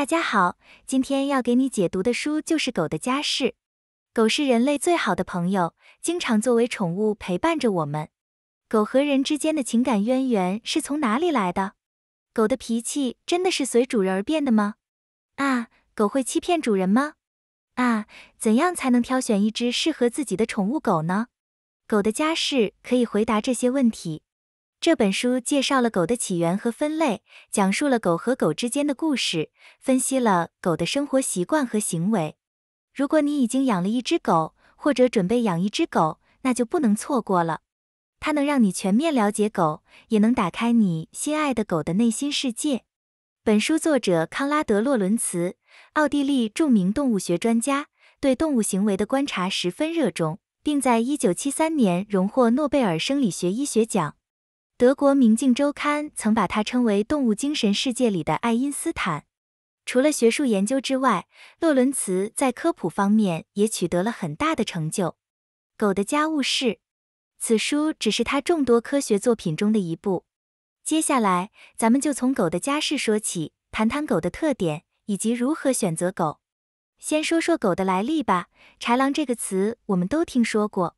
大家好，今天要给你解读的书就是《狗的家事》。狗是人类最好的朋友，经常作为宠物陪伴着我们。狗和人之间的情感渊源是从哪里来的？狗的脾气真的是随主人而变的吗？啊，狗会欺骗主人吗？啊，怎样才能挑选一只适合自己的宠物狗呢？《狗的家事》可以回答这些问题。这本书介绍了狗的起源和分类，讲述了狗和狗之间的故事，分析了狗的生活习惯和行为。如果你已经养了一只狗，或者准备养一只狗，那就不能错过了。它能让你全面了解狗，也能打开你心爱的狗的内心世界。本书作者康拉德·洛伦茨，奥地利著名动物学专家，对动物行为的观察十分热衷，并在1973年荣获诺贝尔生理学医学奖。德国《明镜周刊》曾把它称为动物精神世界里的爱因斯坦。除了学术研究之外，洛伦茨在科普方面也取得了很大的成就。《狗的家务事》此书只是他众多科学作品中的一部。接下来，咱们就从狗的家世说起，谈谈狗的特点以及如何选择狗。先说说狗的来历吧。豺狼这个词我们都听说过。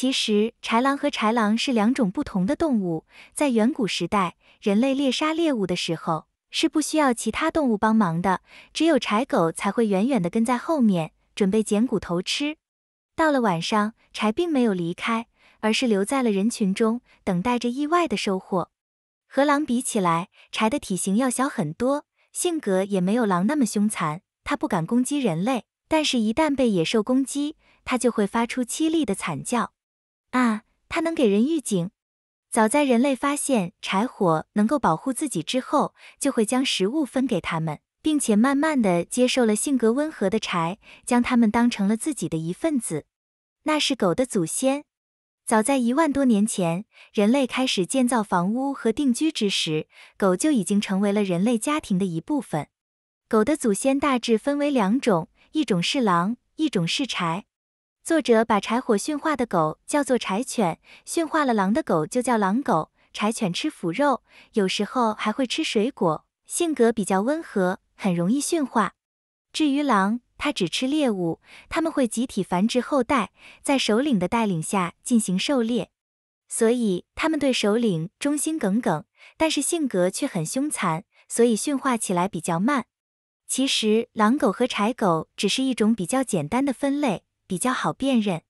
其实，豺狼和豺狼是两种不同的动物。在远古时代，人类猎杀猎物的时候是不需要其他动物帮忙的，只有豺狗才会远远地跟在后面，准备捡骨头吃。到了晚上，豺并没有离开，而是留在了人群中，等待着意外的收获。和狼比起来，豺的体型要小很多，性格也没有狼那么凶残。它不敢攻击人类，但是一旦被野兽攻击，它就会发出凄厉的惨叫。啊，它能给人预警。早在人类发现柴火能够保护自己之后，就会将食物分给他们，并且慢慢的接受了性格温和的柴，将它们当成了自己的一份子。那是狗的祖先。早在一万多年前，人类开始建造房屋和定居之时，狗就已经成为了人类家庭的一部分。狗的祖先大致分为两种，一种是狼，一种是柴。作者把柴火驯化的狗叫做柴犬，驯化了狼的狗就叫狼狗。柴犬吃腐肉，有时候还会吃水果，性格比较温和，很容易驯化。至于狼，它只吃猎物，它们会集体繁殖后代，在首领的带领下进行狩猎，所以他们对首领忠心耿耿，但是性格却很凶残，所以驯化起来比较慢。其实，狼狗和柴狗只是一种比较简单的分类。比较好辨认，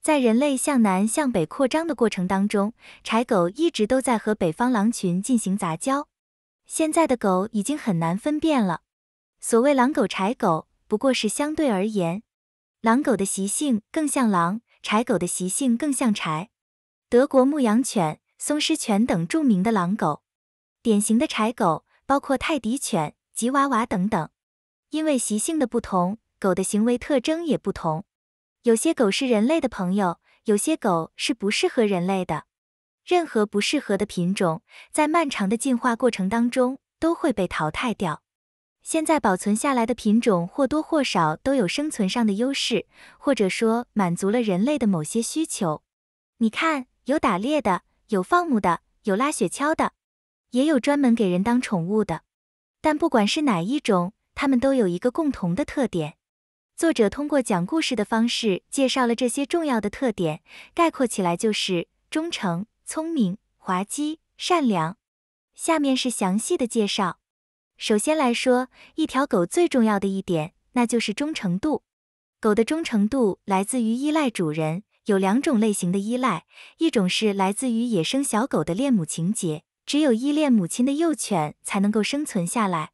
在人类向南向北扩张的过程当中，柴狗一直都在和北方狼群进行杂交。现在的狗已经很难分辨了。所谓狼狗、柴狗，不过是相对而言。狼狗的习性更像狼，柴狗的习性更像柴。德国牧羊犬、松狮犬等著名的狼狗，典型的柴狗包括泰迪犬、吉娃娃等等。因为习性的不同，狗的行为特征也不同。有些狗是人类的朋友，有些狗是不适合人类的。任何不适合的品种，在漫长的进化过程当中都会被淘汰掉。现在保存下来的品种或多或少都有生存上的优势，或者说满足了人类的某些需求。你看，有打猎的，有放牧的，有拉雪橇的，也有专门给人当宠物的。但不管是哪一种，它们都有一个共同的特点。作者通过讲故事的方式介绍了这些重要的特点，概括起来就是忠诚、聪明、滑稽、善良。下面是详细的介绍。首先来说，一条狗最重要的一点，那就是忠诚度。狗的忠诚度来自于依赖主人，有两种类型的依赖，一种是来自于野生小狗的恋母情节，只有依恋母亲的幼犬才能够生存下来。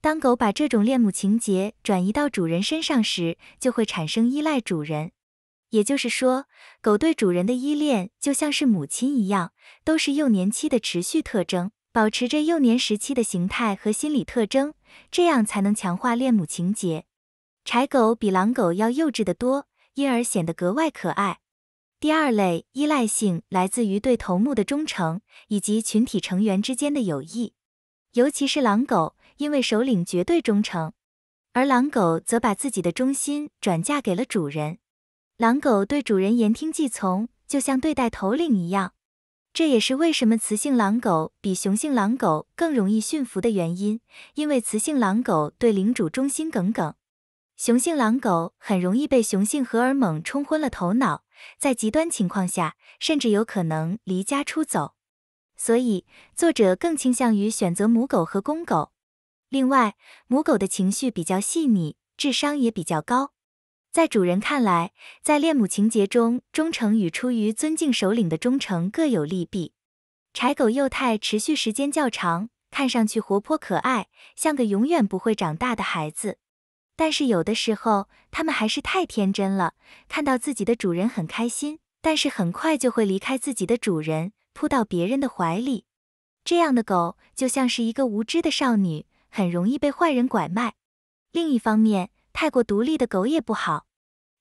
当狗把这种恋母情节转移到主人身上时，就会产生依赖主人。也就是说，狗对主人的依恋就像是母亲一样，都是幼年期的持续特征，保持着幼年时期的形态和心理特征，这样才能强化恋母情节。柴狗比狼狗要幼稚得多，因而显得格外可爱。第二类依赖性来自于对头目的忠诚以及群体成员之间的友谊，尤其是狼狗。因为首领绝对忠诚，而狼狗则把自己的忠心转嫁给了主人。狼狗对主人言听计从，就像对待头领一样。这也是为什么雌性狼狗比雄性狼狗更容易驯服的原因，因为雌性狼狗对领主忠心耿耿，雄性狼狗很容易被雄性荷尔蒙冲昏了头脑，在极端情况下甚至有可能离家出走。所以作者更倾向于选择母狗和公狗。另外，母狗的情绪比较细腻，智商也比较高。在主人看来，在恋母情节中，忠诚与出于尊敬首领的忠诚各有利弊。柴狗幼态持续时间较长，看上去活泼可爱，像个永远不会长大的孩子。但是有的时候，它们还是太天真了。看到自己的主人很开心，但是很快就会离开自己的主人，扑到别人的怀里。这样的狗就像是一个无知的少女。很容易被坏人拐卖。另一方面，太过独立的狗也不好。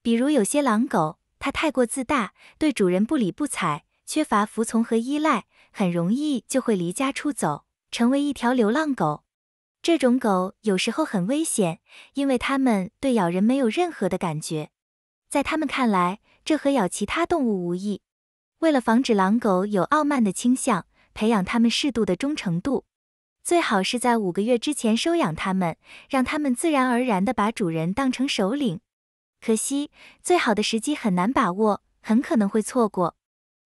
比如有些狼狗，它太过自大，对主人不理不睬，缺乏服从和依赖，很容易就会离家出走，成为一条流浪狗。这种狗有时候很危险，因为它们对咬人没有任何的感觉，在它们看来，这和咬其他动物无异。为了防止狼狗有傲慢的倾向，培养它们适度的忠诚度。最好是在五个月之前收养它们，让它们自然而然地把主人当成首领。可惜，最好的时机很难把握，很可能会错过。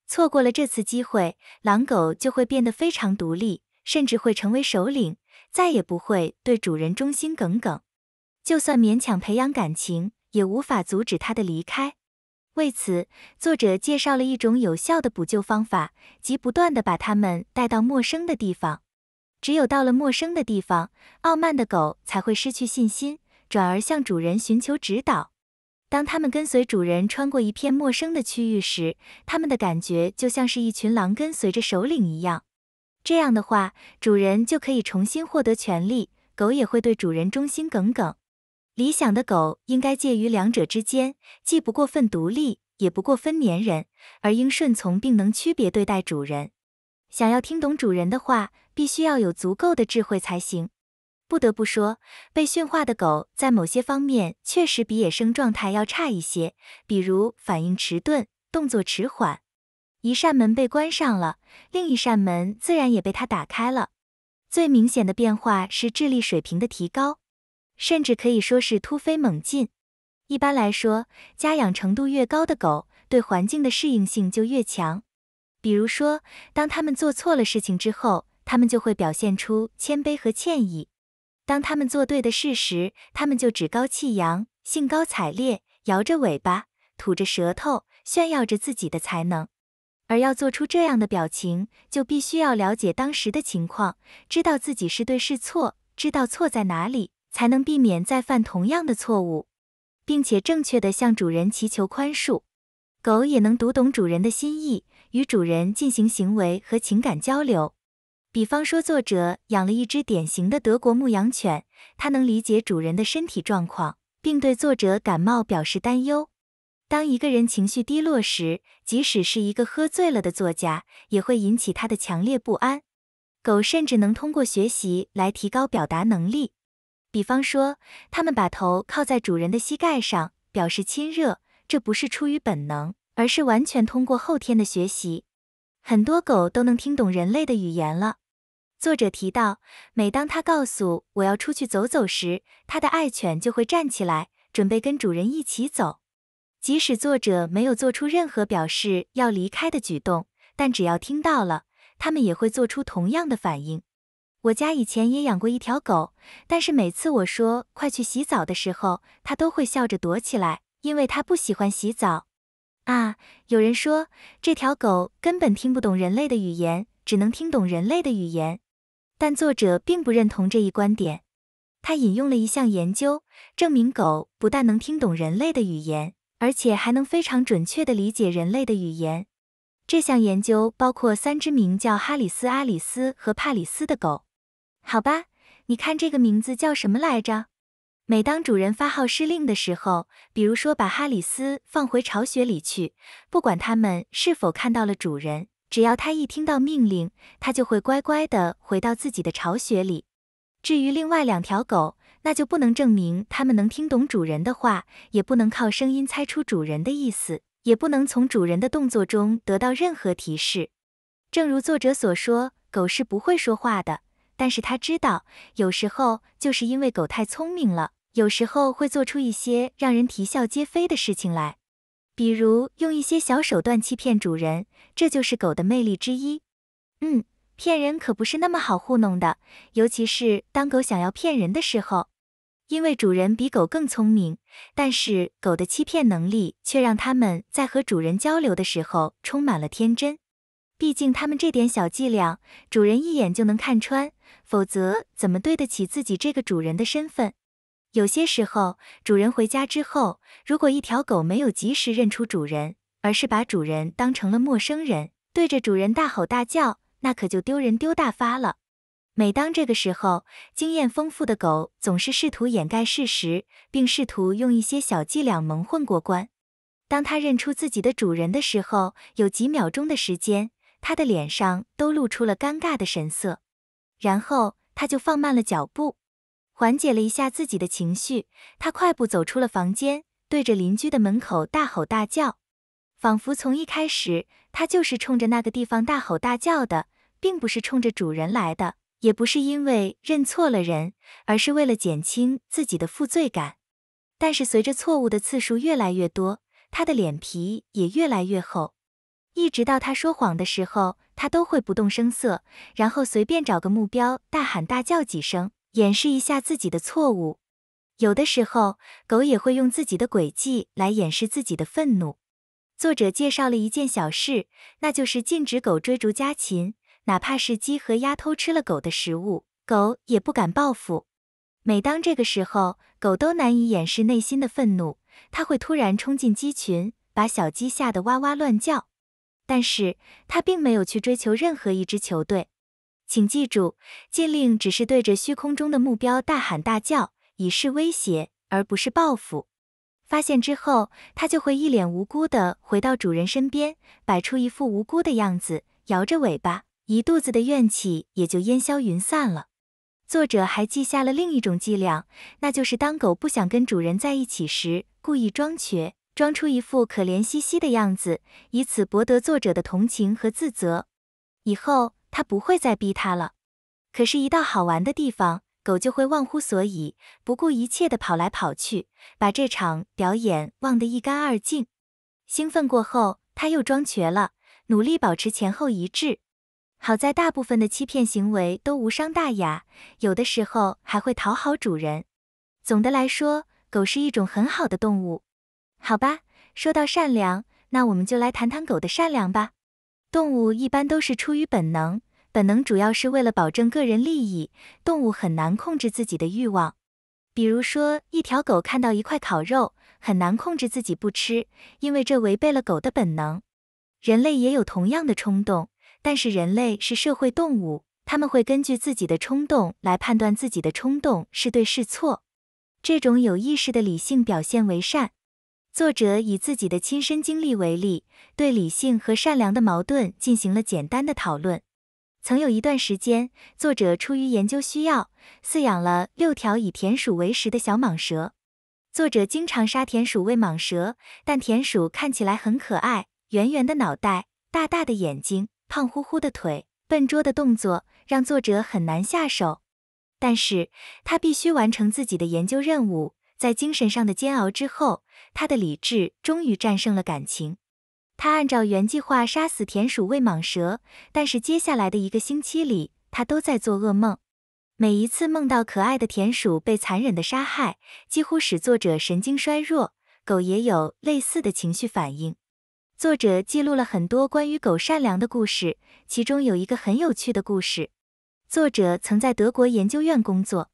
错过了这次机会，狼狗就会变得非常独立，甚至会成为首领，再也不会对主人忠心耿耿。就算勉强培养感情，也无法阻止它的离开。为此，作者介绍了一种有效的补救方法，即不断地把它们带到陌生的地方。只有到了陌生的地方，傲慢的狗才会失去信心，转而向主人寻求指导。当它们跟随主人穿过一片陌生的区域时，它们的感觉就像是一群狼跟随着首领一样。这样的话，主人就可以重新获得权利，狗也会对主人忠心耿耿。理想的狗应该介于两者之间，既不过分独立，也不过分粘人，而应顺从并能区别对待主人。想要听懂主人的话，必须要有足够的智慧才行。不得不说，被驯化的狗在某些方面确实比野生状态要差一些，比如反应迟钝、动作迟缓。一扇门被关上了，另一扇门自然也被它打开了。最明显的变化是智力水平的提高，甚至可以说是突飞猛进。一般来说，家养程度越高的狗，对环境的适应性就越强。比如说，当他们做错了事情之后，他们就会表现出谦卑和歉意；当他们做对的事时，他们就趾高气扬、兴高采烈，摇着尾巴、吐着舌头，炫耀着自己的才能。而要做出这样的表情，就必须要了解当时的情况，知道自己是对是错，知道错在哪里，才能避免再犯同样的错误，并且正确的向主人祈求宽恕。狗也能读懂主人的心意。与主人进行行为和情感交流，比方说，作者养了一只典型的德国牧羊犬，它能理解主人的身体状况，并对作者感冒表示担忧。当一个人情绪低落时，即使是一个喝醉了的作家，也会引起他的强烈不安。狗甚至能通过学习来提高表达能力，比方说，它们把头靠在主人的膝盖上表示亲热，这不是出于本能。而是完全通过后天的学习，很多狗都能听懂人类的语言了。作者提到，每当他告诉我要出去走走时，他的爱犬就会站起来，准备跟主人一起走。即使作者没有做出任何表示要离开的举动，但只要听到了，它们也会做出同样的反应。我家以前也养过一条狗，但是每次我说快去洗澡的时候，它都会笑着躲起来，因为它不喜欢洗澡。啊，有人说这条狗根本听不懂人类的语言，只能听懂人类的语言。但作者并不认同这一观点，他引用了一项研究，证明狗不但能听懂人类的语言，而且还能非常准确地理解人类的语言。这项研究包括三只名叫哈里斯、阿里斯和帕里斯的狗。好吧，你看这个名字叫什么来着？每当主人发号施令的时候，比如说把哈里斯放回巢穴里去，不管它们是否看到了主人，只要它一听到命令，它就会乖乖的回到自己的巢穴里。至于另外两条狗，那就不能证明它们能听懂主人的话，也不能靠声音猜出主人的意思，也不能从主人的动作中得到任何提示。正如作者所说，狗是不会说话的，但是它知道，有时候就是因为狗太聪明了。有时候会做出一些让人啼笑皆非的事情来，比如用一些小手段欺骗主人，这就是狗的魅力之一。嗯，骗人可不是那么好糊弄的，尤其是当狗想要骗人的时候，因为主人比狗更聪明。但是狗的欺骗能力却让它们在和主人交流的时候充满了天真，毕竟他们这点小伎俩，主人一眼就能看穿，否则怎么对得起自己这个主人的身份？有些时候，主人回家之后，如果一条狗没有及时认出主人，而是把主人当成了陌生人，对着主人大吼大叫，那可就丢人丢大发了。每当这个时候，经验丰富的狗总是试图掩盖事实，并试图用一些小伎俩蒙混过关。当它认出自己的主人的时候，有几秒钟的时间，它的脸上都露出了尴尬的神色，然后他就放慢了脚步。缓解了一下自己的情绪，他快步走出了房间，对着邻居的门口大吼大叫，仿佛从一开始他就是冲着那个地方大吼大叫的，并不是冲着主人来的，也不是因为认错了人，而是为了减轻自己的负罪感。但是随着错误的次数越来越多，他的脸皮也越来越厚，一直到他说谎的时候，他都会不动声色，然后随便找个目标大喊大叫几声。掩饰一下自己的错误，有的时候狗也会用自己的诡计来掩饰自己的愤怒。作者介绍了一件小事，那就是禁止狗追逐家禽，哪怕是鸡和鸭偷吃了狗的食物，狗也不敢报复。每当这个时候，狗都难以掩饰内心的愤怒，它会突然冲进鸡群，把小鸡吓得哇哇乱叫。但是它并没有去追求任何一支球队。请记住，禁令只是对着虚空中的目标大喊大叫，以示威胁，而不是报复。发现之后，它就会一脸无辜地回到主人身边，摆出一副无辜的样子，摇着尾巴，一肚子的怨气也就烟消云散了。作者还记下了另一种伎俩，那就是当狗不想跟主人在一起时，故意装瘸，装出一副可怜兮兮的样子，以此博得作者的同情和自责。以后。他不会再逼他了，可是，一到好玩的地方，狗就会忘乎所以，不顾一切的跑来跑去，把这场表演忘得一干二净。兴奋过后，他又装瘸了，努力保持前后一致。好在大部分的欺骗行为都无伤大雅，有的时候还会讨好主人。总的来说，狗是一种很好的动物，好吧。说到善良，那我们就来谈谈狗的善良吧。动物一般都是出于本能，本能主要是为了保证个人利益。动物很难控制自己的欲望，比如说，一条狗看到一块烤肉，很难控制自己不吃，因为这违背了狗的本能。人类也有同样的冲动，但是人类是社会动物，他们会根据自己的冲动来判断自己的冲动是对是错。这种有意识的理性表现为善。作者以自己的亲身经历为例，对理性和善良的矛盾进行了简单的讨论。曾有一段时间，作者出于研究需要，饲养了六条以田鼠为食的小蟒蛇。作者经常杀田鼠喂蟒蛇，但田鼠看起来很可爱，圆圆的脑袋，大大的眼睛，胖乎乎的腿，笨拙的动作让作者很难下手。但是他必须完成自己的研究任务。在精神上的煎熬之后，他的理智终于战胜了感情。他按照原计划杀死田鼠喂蟒蛇，但是接下来的一个星期里，他都在做噩梦。每一次梦到可爱的田鼠被残忍的杀害，几乎使作者神经衰弱。狗也有类似的情绪反应。作者记录了很多关于狗善良的故事，其中有一个很有趣的故事。作者曾在德国研究院工作，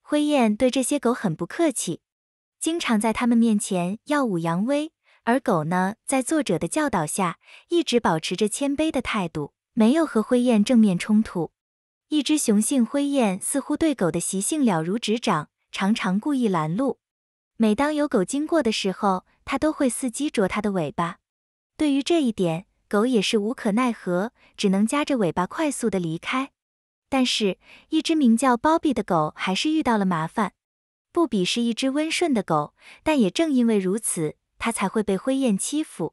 灰雁对这些狗很不客气。经常在他们面前耀武扬威，而狗呢，在作者的教导下，一直保持着谦卑的态度，没有和灰雁正面冲突。一只雄性灰雁似乎对狗的习性了如指掌，常常故意拦路。每当有狗经过的时候，它都会伺机啄它的尾巴。对于这一点，狗也是无可奈何，只能夹着尾巴快速的离开。但是，一只名叫 b o b b 的狗还是遇到了麻烦。不比是一只温顺的狗，但也正因为如此，它才会被灰雁欺负。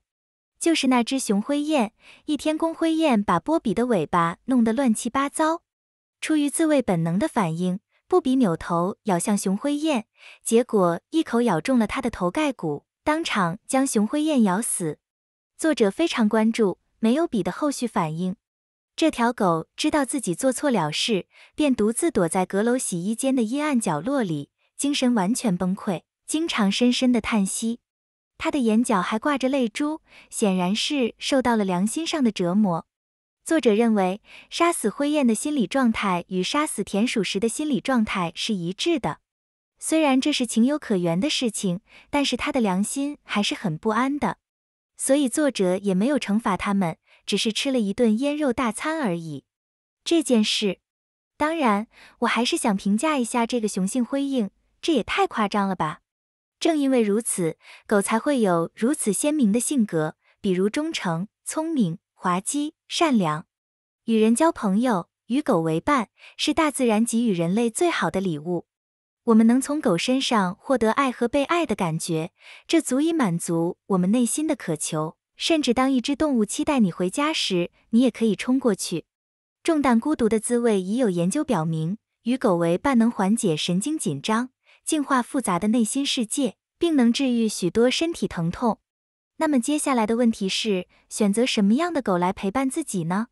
就是那只雄灰雁，一天公灰雁把波比的尾巴弄得乱七八糟。出于自卫本能的反应，布比扭头咬向雄灰雁，结果一口咬中了他的头盖骨，当场将雄灰雁咬死。作者非常关注没有比的后续反应。这条狗知道自己做错了事，便独自躲在阁楼洗衣间的阴暗角落里。精神完全崩溃，经常深深的叹息，他的眼角还挂着泪珠，显然是受到了良心上的折磨。作者认为，杀死灰雁的心理状态与杀死田鼠时的心理状态是一致的。虽然这是情有可原的事情，但是他的良心还是很不安的，所以作者也没有惩罚他们，只是吃了一顿腌肉大餐而已。这件事，当然，我还是想评价一下这个雄性灰雁。这也太夸张了吧！正因为如此，狗才会有如此鲜明的性格，比如忠诚、聪明、滑稽、善良。与人交朋友，与狗为伴，是大自然给予人类最好的礼物。我们能从狗身上获得爱和被爱的感觉，这足以满足我们内心的渴求。甚至当一只动物期待你回家时，你也可以冲过去。重担孤独的滋味，已有研究表明，与狗为伴能缓解神经紧张。净化复杂的内心世界，并能治愈许多身体疼痛。那么接下来的问题是，选择什么样的狗来陪伴自己呢？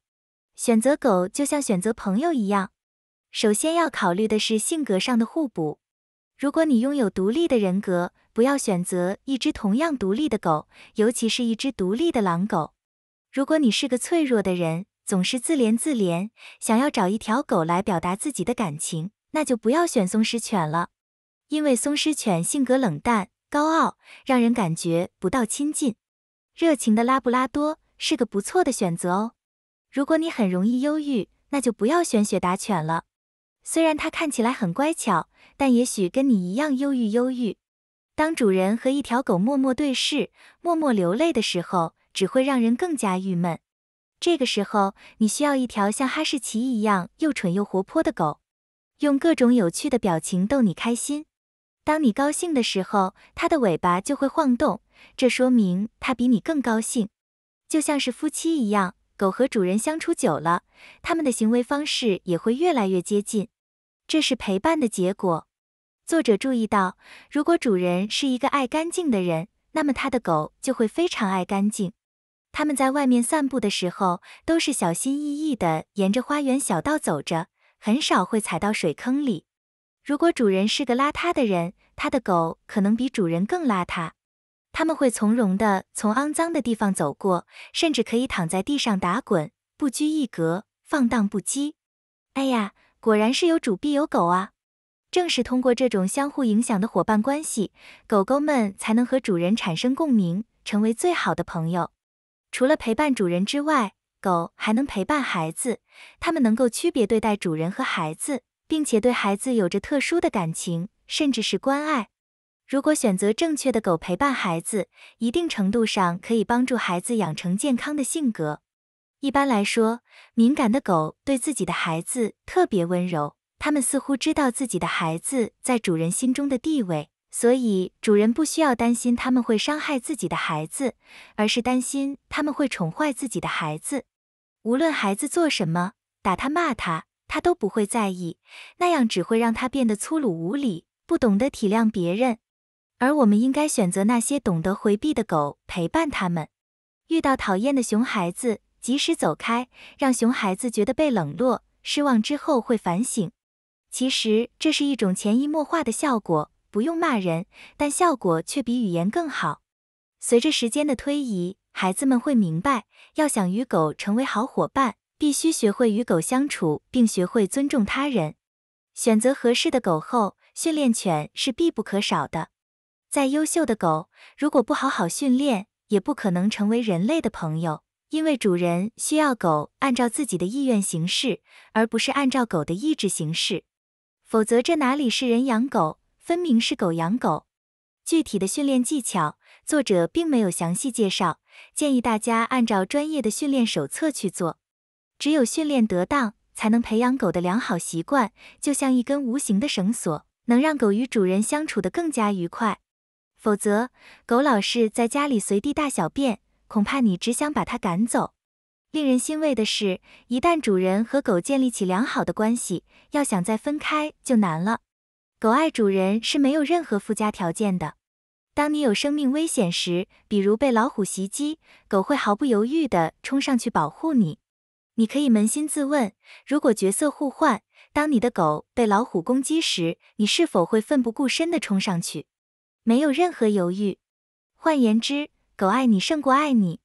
选择狗就像选择朋友一样，首先要考虑的是性格上的互补。如果你拥有独立的人格，不要选择一只同样独立的狗，尤其是一只独立的狼狗。如果你是个脆弱的人，总是自怜自怜，想要找一条狗来表达自己的感情，那就不要选松狮犬了。因为松狮犬性格冷淡、高傲，让人感觉不到亲近，热情的拉布拉多是个不错的选择哦。如果你很容易忧郁，那就不要选雪达犬了，虽然它看起来很乖巧，但也许跟你一样忧郁忧郁。当主人和一条狗默默对视、默默流泪的时候，只会让人更加郁闷。这个时候，你需要一条像哈士奇一样又蠢又活泼的狗，用各种有趣的表情逗你开心。当你高兴的时候，它的尾巴就会晃动，这说明它比你更高兴，就像是夫妻一样。狗和主人相处久了，他们的行为方式也会越来越接近，这是陪伴的结果。作者注意到，如果主人是一个爱干净的人，那么他的狗就会非常爱干净。他们在外面散步的时候，都是小心翼翼地沿着花园小道走着，很少会踩到水坑里。如果主人是个邋遢的人，他的狗可能比主人更邋遢。他们会从容地从肮脏的地方走过，甚至可以躺在地上打滚，不拘一格，放荡不羁。哎呀，果然是有主必有狗啊！正是通过这种相互影响的伙伴关系，狗狗们才能和主人产生共鸣，成为最好的朋友。除了陪伴主人之外，狗还能陪伴孩子，它们能够区别对待主人和孩子。并且对孩子有着特殊的感情，甚至是关爱。如果选择正确的狗陪伴孩子，一定程度上可以帮助孩子养成健康的性格。一般来说，敏感的狗对自己的孩子特别温柔，它们似乎知道自己的孩子在主人心中的地位，所以主人不需要担心他们会伤害自己的孩子，而是担心他们会宠坏自己的孩子。无论孩子做什么，打他骂他。他都不会在意，那样只会让他变得粗鲁无礼，不懂得体谅别人。而我们应该选择那些懂得回避的狗陪伴他们。遇到讨厌的熊孩子，及时走开，让熊孩子觉得被冷落、失望之后会反省。其实这是一种潜移默化的效果，不用骂人，但效果却比语言更好。随着时间的推移，孩子们会明白，要想与狗成为好伙伴。必须学会与狗相处，并学会尊重他人。选择合适的狗后，训练犬是必不可少的。再优秀的狗，如果不好好训练，也不可能成为人类的朋友。因为主人需要狗按照自己的意愿行事，而不是按照狗的意志行事。否则，这哪里是人养狗，分明是狗养狗。具体的训练技巧，作者并没有详细介绍，建议大家按照专业的训练手册去做。只有训练得当，才能培养狗的良好习惯，就像一根无形的绳索，能让狗与主人相处得更加愉快。否则，狗老是在家里随地大小便，恐怕你只想把它赶走。令人欣慰的是，一旦主人和狗建立起良好的关系，要想再分开就难了。狗爱主人是没有任何附加条件的。当你有生命危险时，比如被老虎袭击，狗会毫不犹豫地冲上去保护你。你可以扪心自问：如果角色互换，当你的狗被老虎攻击时，你是否会奋不顾身的冲上去，没有任何犹豫？换言之，狗爱你胜过爱你。